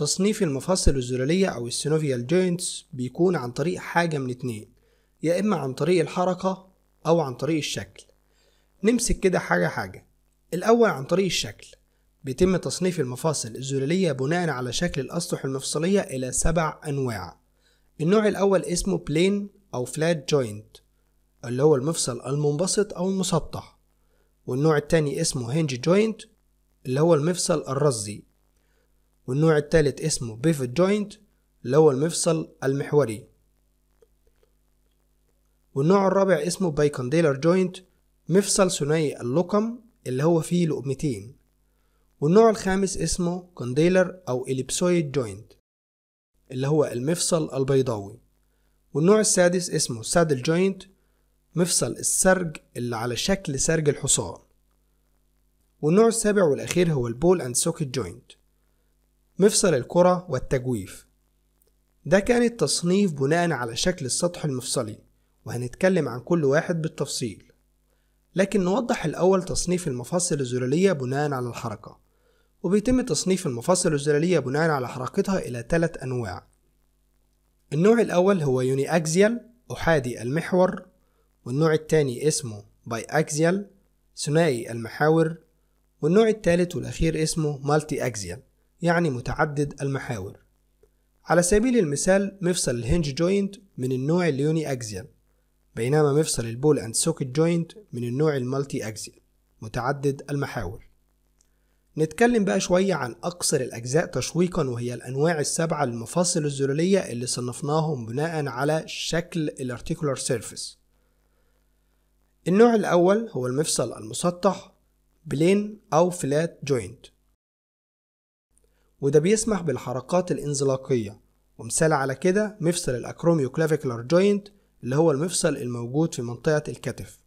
تصنيف المفاصل الزلالية أو السينوفيال جوينتس بيكون عن طريق حاجة من اتنين يا إما عن طريق الحركة أو عن طريق الشكل نمسك كده حاجة حاجة الأول عن طريق الشكل بيتم تصنيف المفاصل الزلالية بناء على شكل الأسطح المفصلية إلى سبع أنواع النوع الأول اسمه بلين أو فلات جوينت اللي هو المفصل المنبسط أو المسطح والنوع التاني اسمه هنج جوينت اللي هو المفصل الرزي والنوع الثالث اسمه بيفت جوينت اللي هو المفصل المحوري والنوع الرابع اسمه بايكونديلر جوينت مفصل ثنائي اللقم اللي هو فيه لقمتين والنوع الخامس اسمه كونديلر أو إليبسويد جوينت اللي هو المفصل البيضاوي والنوع السادس اسمه سادل جوينت مفصل السرج اللي على شكل سرج الحصان والنوع السابع والأخير هو البول أند سوكت جوينت مفصل الكرة والتجويف ده كان التصنيف بناء على شكل السطح المفصلي وهنتكلم عن كل واحد بالتفصيل لكن نوضح الأول تصنيف المفاصل الزلالية بناء على الحركة وبيتم تصنيف المفاصل الزلالية بناء على حركتها إلى ثلاث أنواع النوع الأول هو يوني أكزيال أحادي المحور والنوع الثاني اسمه باي أكزيال ثنائي المحاور والنوع الثالث والأخير اسمه مالتي أكزيال يعني متعدد المحاور على سبيل المثال مفصل الهنج جوينت من النوع اليوني أكزيال بينما مفصل البول أند سوكت جوينت من النوع المالتي أكزيال متعدد المحاور نتكلم بقى شوية عن أقصر الأجزاء تشويقا وهي الأنواع السبعة للمفاصل الزلولية اللي صنفناهم بناء على شكل الارتيكولار سيرفيس النوع الأول هو المفصل المسطح بلين أو فلات جوينت وده بيسمح بالحركات الانزلاقية ومثال على كده مفصل الأكروميوكلافيكولار جوينت اللي هو المفصل الموجود في منطقة الكتف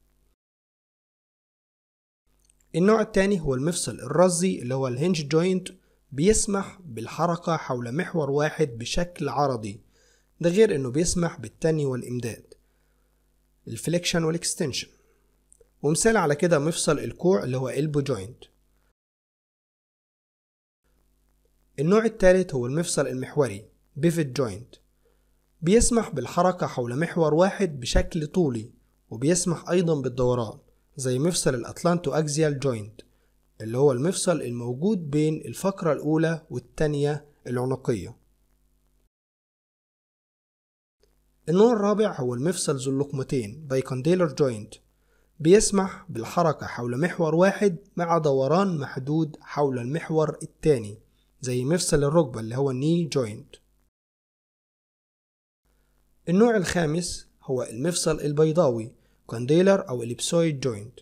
النوع الثاني هو المفصل الرزي اللي هو الهنج جوينت بيسمح بالحركة حول محور واحد بشكل عرضي ده غير انه بيسمح بالتني والامداد الفليكشن والاكستنشن ومثال على كده مفصل الكوع اللي هو البو جوينت النوع الثالث هو المفصل المحوري بيفت جوينت بيسمح بالحركة حول محور واحد بشكل طولي وبيسمح أيضا بالدوران زي مفصل الأطلانتو أكزيال جوينت اللي هو المفصل الموجود بين الفقرة الأولى والتانية العنقية النوع الرابع هو المفصل ذو اللقمتين بايكونديلر جوينت بيسمح بالحركة حول محور واحد مع دوران محدود حول المحور التاني زي مفصل الركبة اللي هو knee joint النوع الخامس هو المفصل البيضاوي كونديلر أو ellipsoid جوينت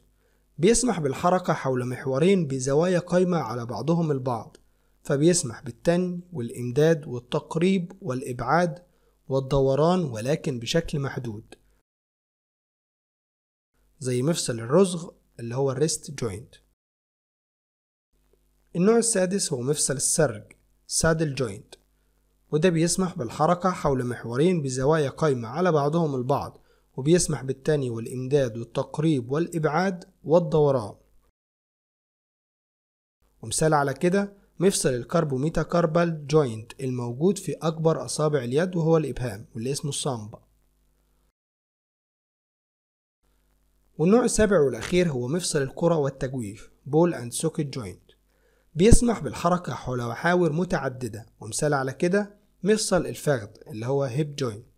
بيسمح بالحركة حول محورين بزوايا قايمة على بعضهم البعض فبيسمح بالتني والإمداد والتقريب والإبعاد والدوران ولكن بشكل محدود زي مفصل الرزغ اللي هو الريست جوينت النوع السادس هو مفصل السرج سادل جوينت وده بيسمح بالحركة حول محورين بزوايا قايمة على بعضهم البعض وبيسمح بالتاني والإمداد والتقريب والإبعاد والدوران ومثال على كده مفصل الكربوميتا كاربال جوينت الموجود في أكبر أصابع اليد وهو الإبهام واللي اسمه الصامبا والنوع السابع والأخير هو مفصل الكرة والتجويف بول أند سوكيت جوينت بيسمح بالحركة حول محاور متعددة ومثال على كده مفصل الفخذ اللي هو هيب جوينت